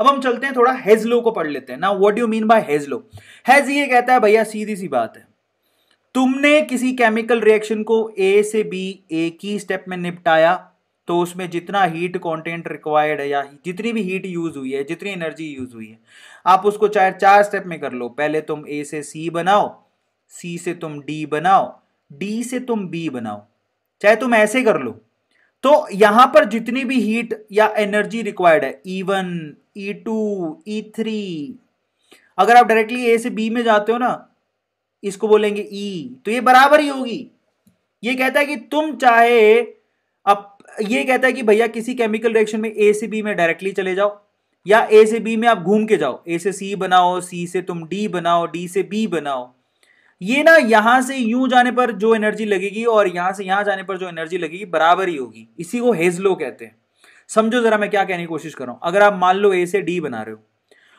अब हम चलते हैं थोड़ा हेजलो को पढ़ लेते हैं ना what you mean by Hess law Hess ये कहता है भैया सीधी सी बात है तुमने किसी केमिकल रिएक्शन को ए से बी एक ही स्टेप में निपटाया तो उसमें जितना हीट कंटेंट रिक्वायर्ड है या जितनी भी हीट यूज़ हुई है जितनी एनर्जी यूज़ हुई है आप उसको चाहे चार स्टेप में कर लो पहले तुम ए से सी बनाओ सी से तुम डी बनाओ डी से तुम बी बनाओ चाहे तुम ऐसे कर लो तो यहां पर जितनी भी हीट या एनर्जी रिक्वायर्ड है E one E2, two E three अगर आप डायरेक्टली ए से बी में जाते हो ना इसको बोलेंगे ई e, तो ये बराबर ही होगी ये कहता है कि तुम चाहे अब ये कहता है कि भैया किसी केमिकल रिएक्शन में ए से बी में डायरेक्टली चले जाओ या ए से बी में आप घूम के जाओ ए से सी बनाओ सी से तुम डी बनाओ डी से बी बनाओ ये ना यहां से यूं जाने पर जो एनर्जी लगेगी और यहां से यहां जाने पर जो एनर्जी लगेगी बराबर ही होगी इसी को हेजलो कहते हैं समझो जरा मैं क्या कहने की कोशिश कर रहा हूं अगर आप मान लो ए से डी बना रहे हो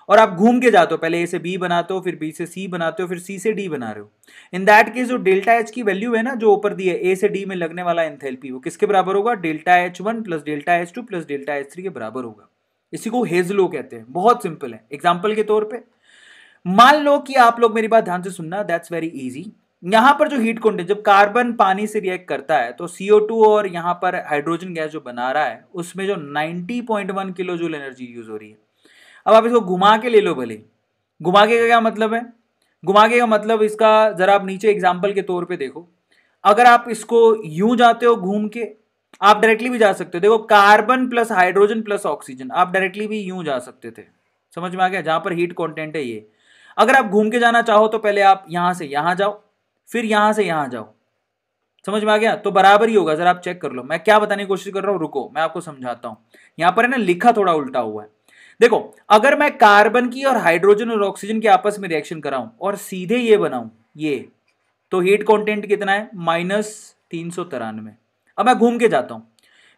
और आप घूम के जाते हो पहले ए से बी बनाते हो फिर बी से सी बनाते हो फिर सी से डी बना रहे हो इन दैट केस जो डेल्टा एच की वैल्यू है ना जो ऊपर दी है ए से डी में लगने वाला एंथेल्पी वो किसके बराबर होगा delta H one plus delta H two plus delta H three के बराबर होगा इसी को हेजलो कहते हैं बहुत सिंपल है एग्जाम्पल के तौर पर मान लो कि आप लोग मेरी बात ध्यान से सुनना दैट्स वेरी ईजी यहां पर जो हीट कॉन्टेंट जब कार्बन पानी से रिएक्ट करता है तो CO2 और यहाँ पर हाइड्रोजन गैस जो बना रहा है उसमें जो 90.1 किलो जूल एनर्जी यूज हो रही है अब आप इसको घुमा के ले लो भले घुमा के का क्या मतलब है घुमा के का मतलब इसका ज़रा आप नीचे एग्जाम्पल के तौर पर देखो अगर आप इसको यूं जाते हो घूम के आप डायरेक्टली भी जा सकते हो देखो carbon plus hydrogen plus oxygen आप डायरेक्टली भी यूं जा सकते थे समझ में आ गया जहां पर हीट कॉन्टेंट है ये अगर आप घूम के जाना चाहो तो पहले आप यहां से यहां जाओ फिर यहां से यहां जाओ समझ में आ गया तो बराबर ही होगा जरा आप चेक कर लो मैं क्या बताने की कोशिश कर रहा हूं रुको मैं आपको समझाता हूं यहां पर है ना लिखा थोड़ा उल्टा हुआ है देखो अगर मैं कार्बन की और हाइड्रोजन और ऑक्सीजन के आपस में रिएक्शन कराऊं और सीधे ये बनाऊं ये तो हीट कंटेंट कितना है माइनस तीन सौ तिरानवे अब मैं घूम के जाता हूं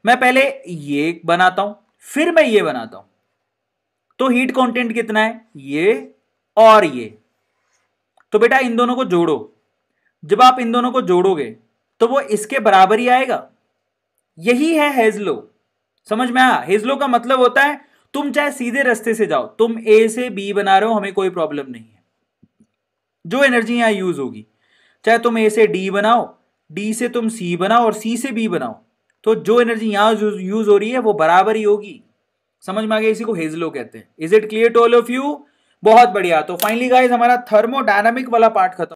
मैं पहले ये बनाता हूं फिर मैं ये बनाता हूं तो हीट कॉन्टेंट कितना है ये और ये तो बेटा इन दोनों को जोड़ो जब आप इन दोनों को जोड़ोगे तो वो इसके बराबर ही आएगा यही है हेजलो समझ में आया हेजलो का मतलब होता है तुम चाहे सीधे रास्ते से जाओ तुम ए से बी बना रहे हो हमें कोई प्रॉब्लम नहीं है जो एनर्जी यहां यूज होगी चाहे तुम ए से डी बनाओ डी से तुम सी बनाओ और सी से बी बनाओ तो जो एनर्जी यहां यूज हो रही है वो बराबर ही होगी समझ में आ गया इसी को हेजलो कहते हैं is it clear to all of you बहुत बढ़िया तो फाइनली गाइज हमारा थर्मोडायनामिक वाला पार्ट खत्म